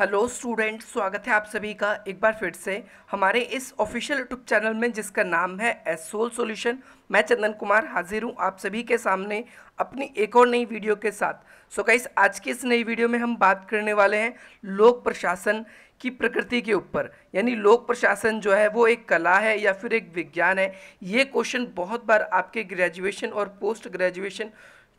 hello student स्वागत है आप सभी का एक बार फिर से हमारे इस ऑफिशियल यूट्यूब चैनल में जिसका नाम है एस सोल सोल्यूशन मैं चंदन कुमार हाजिर हूँ आप सभी के सामने अपनी एक और नई वीडियो के साथ सो so गाइस आज की इस नई वीडियो में हम बात करने वाले हैं लोक प्रशासन की प्रकृति के ऊपर यानी लोक प्रशासन जो है वो एक कला है या फिर एक विज्ञान है ये क्वेश्चन बहुत बार आपके ग्रेजुएशन और पोस्ट ग्रेजुएशन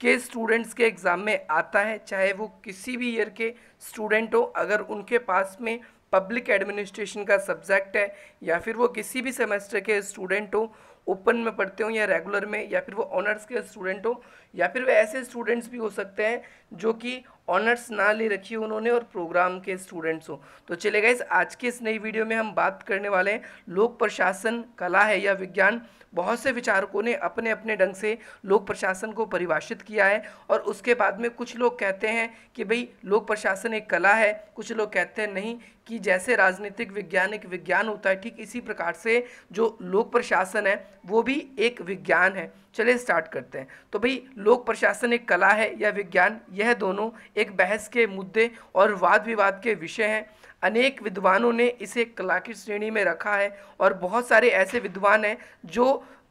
के स्टूडेंट्स के एग्ज़ाम में आता है चाहे वो किसी भी ईयर के स्टूडेंट हो अगर उनके पास में पब्लिक एडमिनिस्ट्रेशन का सब्जेक्ट है या फिर वो किसी भी सेमेस्टर के स्टूडेंट हो ओपन में पढ़ते हो या रेगुलर में या फिर वो ऑनर्स के स्टूडेंट हो या फिर वे ऐसे स्टूडेंट्स भी हो सकते हैं जो कि ऑनर्स ना ले रखी हो उन्होंने और प्रोग्राम के स्टूडेंट्स हो तो चले गए आज के इस नई वीडियो में हम बात करने वाले हैं लोक प्रशासन कला है या विज्ञान बहुत से विचारकों ने अपने अपने ढंग से लोक प्रशासन को परिभाषित किया है और उसके बाद में कुछ लोग कहते हैं कि भाई लोक प्रशासन एक कला है कुछ लोग कहते हैं नहीं कि जैसे राजनीतिक विज्ञान एक विज्ञान होता है ठीक इसी प्रकार से जो लोक प्रशासन है वो भी एक विज्ञान है चले स्टार्ट करते हैं तो भाई लोक प्रशासन एक कला है या विज्ञान यह दोनों एक बहस के मुद्दे और वाद विवाद के विषय हैं अनेक विद्वानों ने इसे कला की श्रेणी में रखा है और बहुत सारे ऐसे विद्वान हैं जो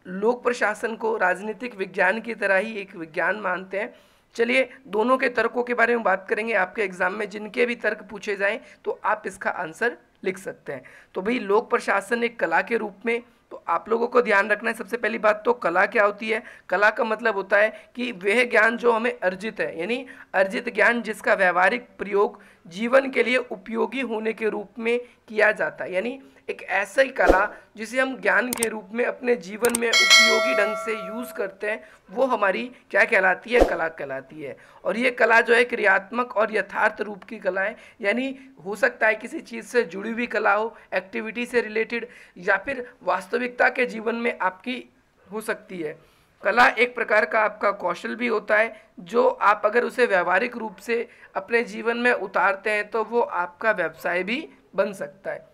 लोक प्रशासन को राजनीतिक विज्ञान की तरह ही एक विज्ञान मानते हैं चलिए दोनों के तर्कों के बारे में बात करेंगे आपके एग्ज़ाम में जिनके भी तर्क पूछे जाएं तो आप इसका आंसर लिख सकते हैं तो भाई लोक प्रशासन एक कला के रूप में तो आप लोगों को ध्यान रखना है सबसे पहली बात तो कला क्या होती है कला का मतलब होता है कि वह ज्ञान जो हमें अर्जित है यानी अर्जित ज्ञान जिसका व्यवहारिक प्रयोग जीवन के लिए उपयोगी होने के रूप में किया जाता है यानी एक ऐसा ही कला जिसे हम ज्ञान के रूप में अपने जीवन में उपयोगी ढंग से यूज़ करते हैं वो हमारी क्या कहलाती है कला कहलाती है और ये कला जो है क्रियात्मक और यथार्थ रूप की कला है यानी हो सकता है किसी चीज़ से जुड़ी हुई कला हो एक्टिविटी से रिलेटेड या फिर वास्तविकता के जीवन में आपकी हो सकती है कला एक प्रकार का आपका कौशल भी होता है जो आप अगर उसे व्यवहारिक रूप से अपने जीवन में उतारते हैं तो वो आपका व्यवसाय भी बन सकता है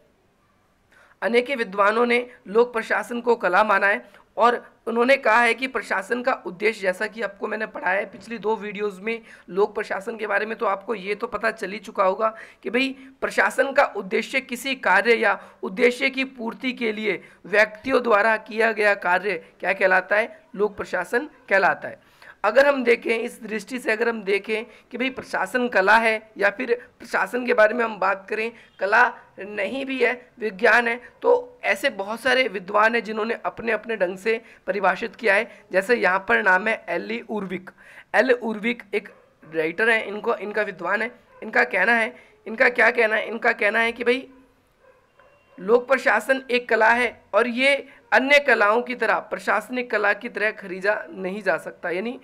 अनेक विद्वानों ने लोक प्रशासन को कला माना है और उन्होंने कहा है कि प्रशासन का उद्देश्य जैसा कि आपको मैंने पढ़ाया है पिछली दो वीडियोस में लोक प्रशासन के बारे में तो आपको ये तो पता चल ही चुका होगा कि भाई प्रशासन का उद्देश्य किसी कार्य या उद्देश्य की पूर्ति के लिए व्यक्तियों द्वारा किया गया कार्य क्या कहलाता है लोक प्रशासन कहलाता है अगर हम देखें इस दृष्टि से अगर हम देखें कि भाई प्रशासन कला है या फिर प्रशासन के बारे में हम बात करें कला नहीं भी है विज्ञान है तो ऐसे बहुत सारे विद्वान हैं जिन्होंने अपने अपने ढंग से परिभाषित किया है जैसे यहाँ पर नाम है एली उर्विक एल उर्विक एक राइटर हैं इनको इनका विद्वान है इनका कहना है इनका क्या कहना है इनका कहना है कि भाई लोक प्रशासन एक कला है और ये अन्य कलाओं की तरह प्रशासनिक कला की तरह खरीदा नहीं जा सकता यानी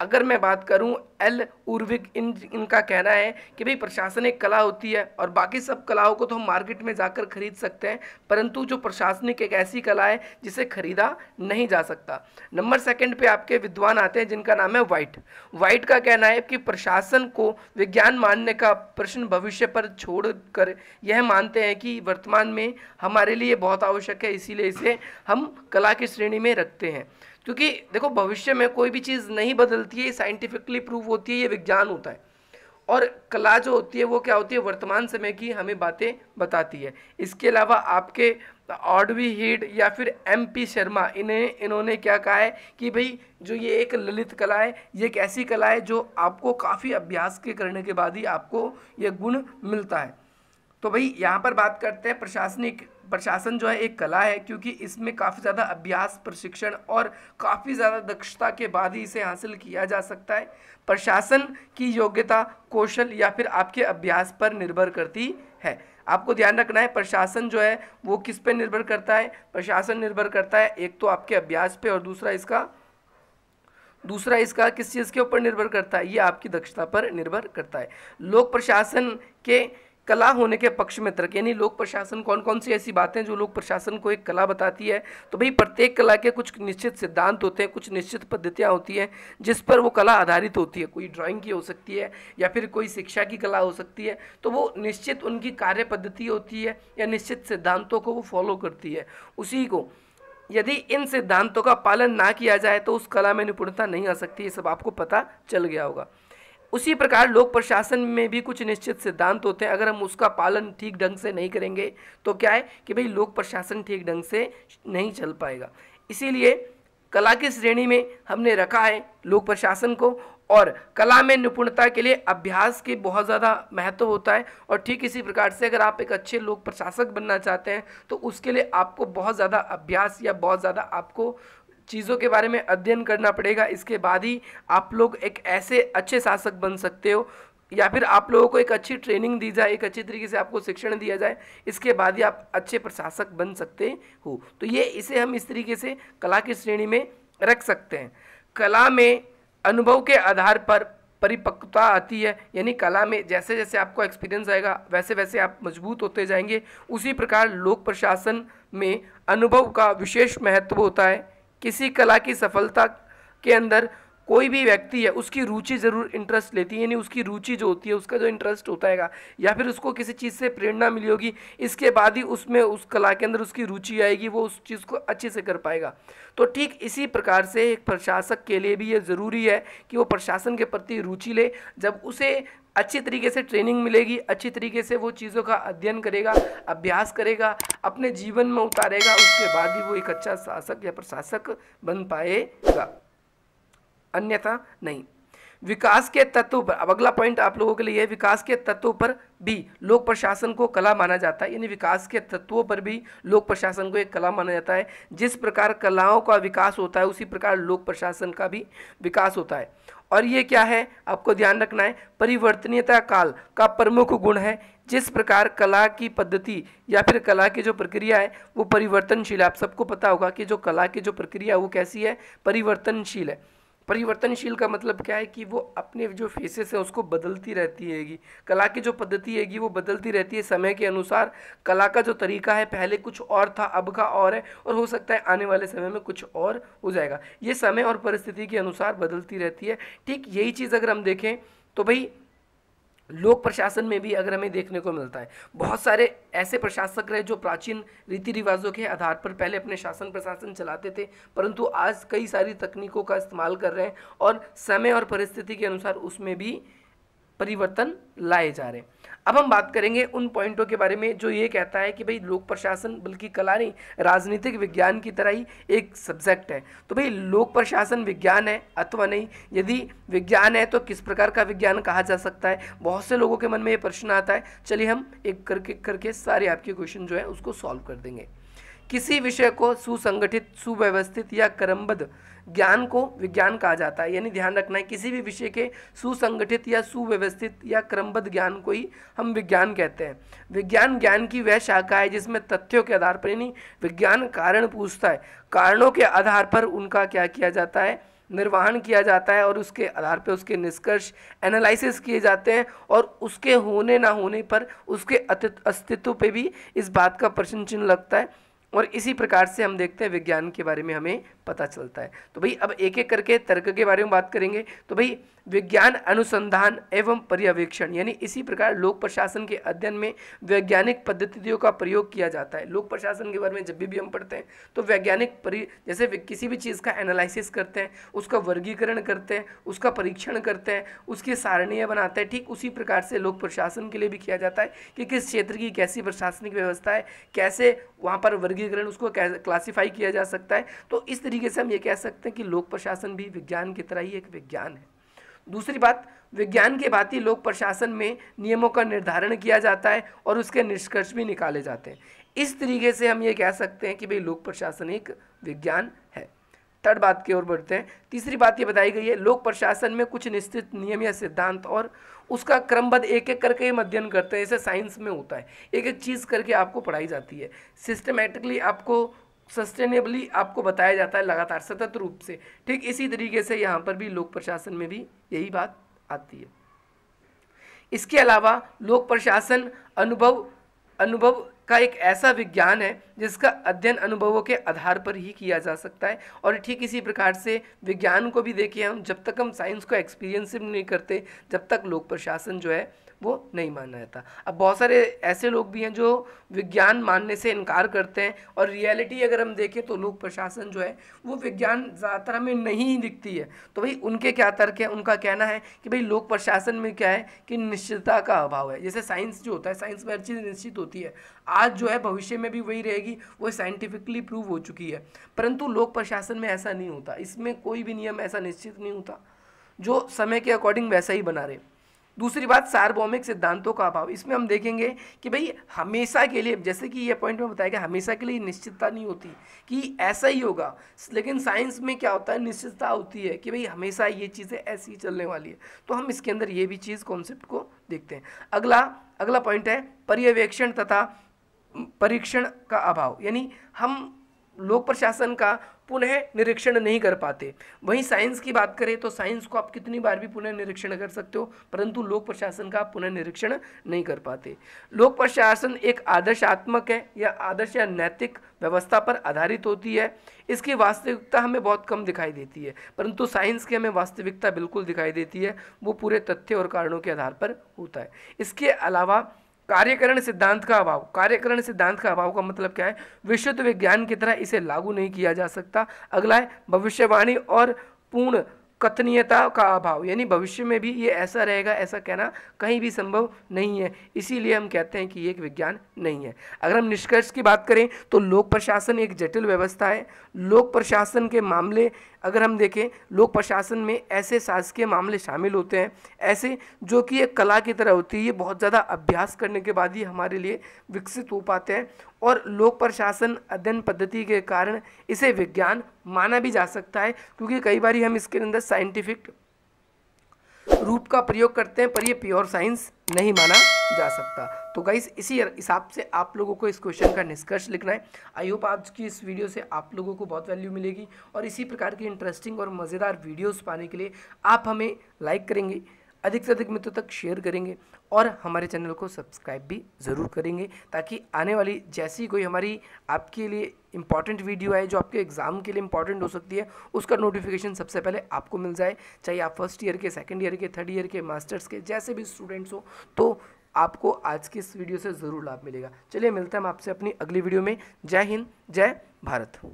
अगर मैं बात करूं एल उर्विक इन इनका कहना है कि भाई प्रशासनिक कला होती है और बाकी सब कलाओं को तो हम मार्केट में जाकर खरीद सकते हैं परंतु जो प्रशासनिक एक ऐसी कला है जिसे खरीदा नहीं जा सकता नंबर सेकंड पे आपके विद्वान आते हैं जिनका नाम है वाइट वाइट का कहना है कि प्रशासन को विज्ञान मानने का प्रश्न भविष्य पर छोड़ कर यह मानते हैं कि वर्तमान में हमारे लिए बहुत आवश्यक है इसीलिए इसे हम कला की श्रेणी में रखते हैं क्योंकि देखो भविष्य में कोई भी चीज़ नहीं बदलती है ये साइंटिफिकली प्रूव होती है ये विज्ञान होता है और कला जो होती है वो क्या होती है वर्तमान समय की हमें बातें बताती है इसके अलावा आपके ऑडवी हीड या फिर एम पी शर्मा इन्हें इन्होंने क्या कहा है कि भाई जो ये एक ललित कला है ये एक ऐसी कला है जो आपको काफ़ी अभ्यास के करने के बाद ही आपको ये गुण मिलता है तो भाई यहाँ पर बात करते हैं प्रशासनिक प्रशासन जो है एक कला है क्योंकि इसमें काफ़ी ज़्यादा अभ्यास प्रशिक्षण और काफ़ी ज़्यादा दक्षता के बाद ही इसे हासिल किया जा सकता है प्रशासन की योग्यता कौशल या फिर आपके अभ्यास पर निर्भर करती है आपको ध्यान रखना है प्रशासन जो है वो किस पे निर्भर करता है प्रशासन निर्भर करता है एक तो आपके अभ्यास पे और दूसरा इसका दूसरा इसका किस चीज़ के ऊपर निर्भर करता है ये आपकी दक्षता पर निर्भर करता है लोक प्रशासन के कला होने के पक्ष में तर्क यानी लोक प्रशासन कौन कौन सी ऐसी बातें जो लोक प्रशासन को एक कला बताती है तो भाई प्रत्येक कला के कुछ निश्चित सिद्धांत होते हैं कुछ निश्चित पद्धतियाँ होती हैं जिस पर वो कला आधारित होती है कोई ड्राइंग की हो सकती है या फिर कोई शिक्षा की कला हो सकती है तो वो निश्चित उनकी कार्य पद्धति होती है या निश्चित सिद्धांतों को वो फॉलो करती है उसी को यदि इन सिद्धांतों का पालन ना किया जाए तो उस कला में निपुणता नहीं आ सकती ये सब आपको पता चल गया होगा उसी प्रकार लोक प्रशासन में भी कुछ निश्चित सिद्धांत होते हैं अगर हम उसका पालन ठीक ढंग से नहीं करेंगे तो क्या है कि भाई लोक प्रशासन ठीक ढंग से नहीं चल पाएगा इसीलिए कला की श्रेणी में हमने रखा है लोक प्रशासन को और कला में निपुणता के लिए अभ्यास की बहुत ज़्यादा महत्व होता है और ठीक इसी प्रकार से अगर आप एक अच्छे लोक प्रशासक बनना चाहते हैं तो उसके लिए आपको बहुत ज़्यादा अभ्यास या बहुत ज़्यादा आपको चीज़ों के बारे में अध्ययन करना पड़ेगा इसके बाद ही आप लोग एक ऐसे अच्छे शासक बन सकते हो या फिर आप लोगों को एक अच्छी ट्रेनिंग दी जाए एक अच्छी तरीके से आपको शिक्षण दिया जाए इसके बाद ही आप अच्छे प्रशासक बन सकते हो तो ये इसे हम इस तरीके से कला की श्रेणी में रख सकते हैं कला में अनुभव के आधार पर परिपक्वता आती है यानी कला में जैसे जैसे आपको एक्सपीरियंस आएगा वैसे वैसे आप मजबूत होते जाएंगे उसी प्रकार लोक प्रशासन में अनुभव का विशेष महत्व होता है किसी कला की सफलता के अंदर कोई भी व्यक्ति है उसकी रुचि ज़रूर इंटरेस्ट लेती है यानी उसकी रुचि जो होती है उसका जो इंटरेस्ट होता है या फिर उसको किसी चीज़ से प्रेरणा मिली होगी इसके बाद ही उसमें उस कला के अंदर उसकी रुचि आएगी वो उस चीज़ को अच्छे से कर पाएगा तो ठीक इसी प्रकार से एक प्रशासक के लिए भी ये ज़रूरी है कि वो प्रशासन के प्रति रुचि ले जब उसे अच्छी तरीके से ट्रेनिंग मिलेगी अच्छी तरीके से वो चीज़ों का अध्ययन करेगा अभ्यास करेगा अपने जीवन में उतारेगा उसके बाद ही वो एक अच्छा शासक या प्रशासक बन पाएगा अन्यथा नहीं विकास के तत्वों पर अब अगला पॉइंट आप लोगों के लिए है विकास के तत्वों पर भी लोक प्रशासन को कला माना जाता है यानी विकास के तत्वों पर भी लोक प्रशासन को एक कला माना जाता है जिस प्रकार कलाओं का विकास होता है उसी प्रकार लोक प्रशासन का भी विकास होता है और ये क्या है आपको ध्यान रखना है परिवर्तनीयता काल का प्रमुख गुण है जिस प्रकार कला की पद्धति या फिर कला की जो प्रक्रिया है वो परिवर्तनशील है आप सबको पता होगा कि जो कला की जो प्रक्रिया है वो कैसी है परिवर्तनशील है परिवर्तनशील का मतलब क्या है कि वो अपने जो फेसेस हैं उसको बदलती रहती हैगी कला की जो पद्धति हैगी वो बदलती रहती है समय के अनुसार कला का जो तरीका है पहले कुछ और था अब का और है और हो सकता है आने वाले समय में कुछ और हो जाएगा ये समय और परिस्थिति के अनुसार बदलती रहती है ठीक यही चीज़ अगर हम देखें तो भाई लोक प्रशासन में भी अगर हमें देखने को मिलता है बहुत सारे ऐसे प्रशासक रहे जो प्राचीन रीति रिवाजों के आधार पर पहले अपने शासन प्रशासन चलाते थे परंतु आज कई सारी तकनीकों का इस्तेमाल कर रहे हैं और समय और परिस्थिति के अनुसार उसमें भी परिवर्तन लाए जा रहे हैं अब हम बात करेंगे उन पॉइंटों के बारे में जो ये कहता है कि भाई लोक प्रशासन बल्कि कला नहीं राजनीतिक विज्ञान की तरह ही एक सब्जेक्ट है तो भाई लोक प्रशासन विज्ञान है अथवा नहीं यदि विज्ञान है तो किस प्रकार का विज्ञान कहा जा सकता है बहुत से लोगों के मन में ये प्रश्न आता है चलिए हम एक करके करके सारे आपके क्वेश्चन जो है उसको सॉल्व कर देंगे किसी विषय को सुसंगठित सुव्यवस्थित या क्रमबद्ध ज्ञान को विज्ञान कहा जाता है यानी ध्यान रखना है किसी भी विषय के सुसंगठित या सुव्यवस्थित या क्रमबद्ध ज्ञान को ही हम विज्ञान कहते हैं विज्ञान ज्ञान की वह शाखा है जिसमें तथ्यों के आधार पर यानी विज्ञान कारण पूछता है कारणों के आधार पर उनका क्या किया जाता है निर्वहन किया जाता है और उसके आधार पर उसके निष्कर्ष एनालिसिस किए जाते हैं और उसके होने ना होने पर उसके अस्तित्व पर भी इस बात का प्रश्न चिन्ह लगता है और इसी प्रकार से हम देखते हैं विज्ञान के बारे में हमें पता चलता है तो भाई अब एक एक करके तर्क के बारे में बात करेंगे तो भाई विज्ञान अनुसंधान एवं पर्यवेक्षण यानी इसी प्रकार लोक प्रशासन के अध्ययन में वैज्ञानिक पद्धतियों का प्रयोग किया जाता है लोक प्रशासन के बारे में जब भी, भी हम पढ़ते हैं तो वैज्ञानिक परि जैसे किसी भी चीज़ का एनालिसिस करते हैं उसका वर्गीकरण करते हैं उसका परीक्षण करते हैं उसकी सारणीय बनाते हैं ठीक उसी प्रकार से लोक प्रशासन के लिए भी किया जाता है कि किस क्षेत्र की कैसी प्रशासनिक व्यवस्था है कैसे वहाँ पर वर्गीकरण उसको क्लासीफाई किया जा सकता है तो इस तरीके से हम ये कह सकते हैं कि लोक प्रशासन भी विज्ञान की तरह ही एक विज्ञान है दूसरी बात विज्ञान के ही लोक प्रशासन में नियमों का निर्धारण किया जाता है और उसके निष्कर्ष भी निकाले जाते हैं इस तरीके से हम ये कह सकते हैं कि भाई लोक प्रशासन एक विज्ञान है थर्ड बात की ओर बढ़ते हैं तीसरी बात ये बताई गई है लोक प्रशासन में कुछ निश्चित नियम या सिद्धांत और उसका क्रमबद्ध एक एक करके हम अध्ययन करते हैं जैसे साइंस में होता है एक एक चीज़ करके आपको पढ़ाई जाती है सिस्टमेटिकली आपको सस्टेनेबली आपको बताया जाता है लगातार सतत रूप से ठीक इसी तरीके से यहाँ पर भी लोक प्रशासन में भी यही बात आती है इसके अलावा लोक प्रशासन अनुभव अनुभव का एक ऐसा विज्ञान है जिसका अध्ययन अनुभवों के आधार पर ही किया जा सकता है और ठीक इसी प्रकार से विज्ञान को भी देखिए हम जब तक हम साइंस को एक्सपीरियंस नहीं करते जब तक लोक प्रशासन जो है वो नहीं माना जाता अब बहुत सारे ऐसे लोग भी हैं जो विज्ञान मानने से इनकार करते हैं और रियलिटी अगर हम देखें तो लोक प्रशासन जो है वो विज्ञान ज़्यादातर हमें नहीं दिखती है तो भाई उनके क्या तर्क है उनका कहना है कि भाई लोक प्रशासन में क्या है कि निश्चितता का अभाव है जैसे साइंस जो होता है साइंस में हर चीज़ निश्चित होती है आज जो है भविष्य में भी वही रहेगी वो साइंटिफिकली प्रूव हो चुकी है परंतु लोक प्रशासन में ऐसा नहीं होता इसमें कोई भी नियम ऐसा निश्चित नहीं होता जो समय के अकॉर्डिंग वैसा ही बना रहे दूसरी बात सार्वभौमिक सिद्धांतों का अभाव इसमें हम देखेंगे कि भाई हमेशा के लिए जैसे कि ये पॉइंट में बताया गया हमेशा के लिए निश्चितता नहीं होती कि ऐसा ही होगा लेकिन साइंस में क्या होता है निश्चितता होती है कि भाई हमेशा ये चीज़ें ऐसी ही चलने वाली है तो हम इसके अंदर ये भी चीज़ कॉन्सेप्ट को देखते हैं अगला अगला पॉइंट है पर्यवेक्षण तथा परीक्षण का अभाव यानी हम लोक प्रशासन का पुनः निरीक्षण नहीं कर पाते वहीं साइंस की बात करें तो साइंस को आप कितनी बार भी पुनः निरीक्षण कर सकते हो परंतु लोक प्रशासन का आप पुनः निरीक्षण नहीं कर पाते लोक प्रशासन एक आदर्शात्मक है या आदर्श या नैतिक व्यवस्था पर आधारित होती है इसकी वास्तविकता हमें बहुत कम दिखाई देती है परंतु साइंस की हमें वास्तविकता बिल्कुल दिखाई देती है वो पूरे तथ्य और कारणों के आधार पर होता है इसके अलावा कार्यकरण सिद्धांत का अभाव कार्यकरण सिद्धांत का अभाव का मतलब क्या है विशुद्ध विज्ञान की तरह इसे लागू नहीं किया जा सकता अगला है भविष्यवाणी और पूर्ण कथनीयता का अभाव यानी भविष्य में भी ये ऐसा रहेगा ऐसा कहना कहीं भी संभव नहीं है इसीलिए हम कहते हैं कि ये एक विज्ञान नहीं है अगर हम निष्कर्ष की बात करें तो लोक प्रशासन एक जटिल व्यवस्था है लोक प्रशासन के मामले अगर हम देखें लोक प्रशासन में ऐसे शासकीय मामले शामिल होते हैं ऐसे जो कि एक कला की तरह होती है ये बहुत ज़्यादा अभ्यास करने के बाद ही हमारे लिए विकसित हो पाते हैं और लोक प्रशासन अध्ययन पद्धति के कारण इसे विज्ञान माना भी जा सकता है क्योंकि कई बार हम इसके अंदर साइंटिफिक रूप का प्रयोग करते हैं पर ये प्योर साइंस नहीं माना जा सकता तो गाइस इसी हिसाब से आप लोगों को इस क्वेश्चन का निष्कर्ष लिखना है आई होप आज की इस वीडियो से आप लोगों को बहुत वैल्यू मिलेगी और इसी प्रकार की इंटरेस्टिंग और मज़ेदार वीडियोस पाने के लिए आप हमें लाइक करेंगे अधिक से अधिक मित्रों तक शेयर करेंगे और हमारे चैनल को सब्सक्राइब भी ज़रूर करेंगे ताकि आने वाली जैसी कोई हमारी आपके लिए इंपॉर्टेंट वीडियो है जो आपके एग्ज़ाम के लिए इंपॉर्टेंट हो सकती है उसका नोटिफिकेशन सबसे पहले आपको मिल जाए चाहे आप फर्स्ट ईयर के सेकेंड ईयर के थर्ड ईयर के मास्टर्स के जैसे भी स्टूडेंट्स हो तो आपको आज की इस वीडियो से ज़रूर लाभ मिलेगा चलिए मिलते हैं हम आपसे अपनी अगली वीडियो में जय हिंद जय भारत